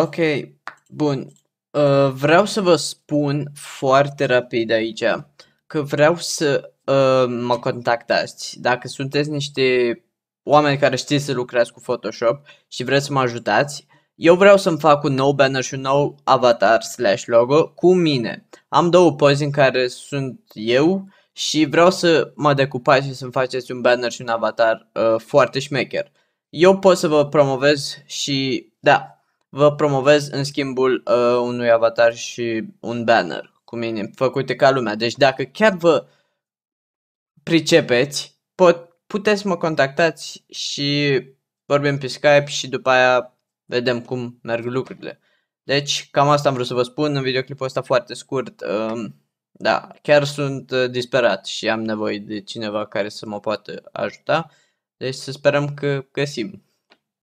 Ok, bun. Uh, vreau să vă spun foarte rapid aici că vreau să uh, mă contactați. Dacă sunteți niște oameni care știți să lucrați cu Photoshop și vreți să mă ajutați, eu vreau să-mi fac un nou banner și un nou avatar slash logo cu mine. Am două poze în care sunt eu și vreau să mă decupați și să-mi faceți un banner și un avatar uh, foarte șmecher. Eu pot să vă promovez și da, vă promovez în schimbul uh, unui avatar și un banner cu mine, făcute ca lumea. Deci dacă chiar vă pricepeți, pot, puteți mă contactați și vorbim pe Skype și după aia vedem cum merg lucrurile. Deci, cam asta am vrut să vă spun în videoclipul ăsta foarte scurt. Uh, da, chiar sunt uh, disperat și am nevoie de cineva care să mă poată ajuta. Deci să sperăm că găsim.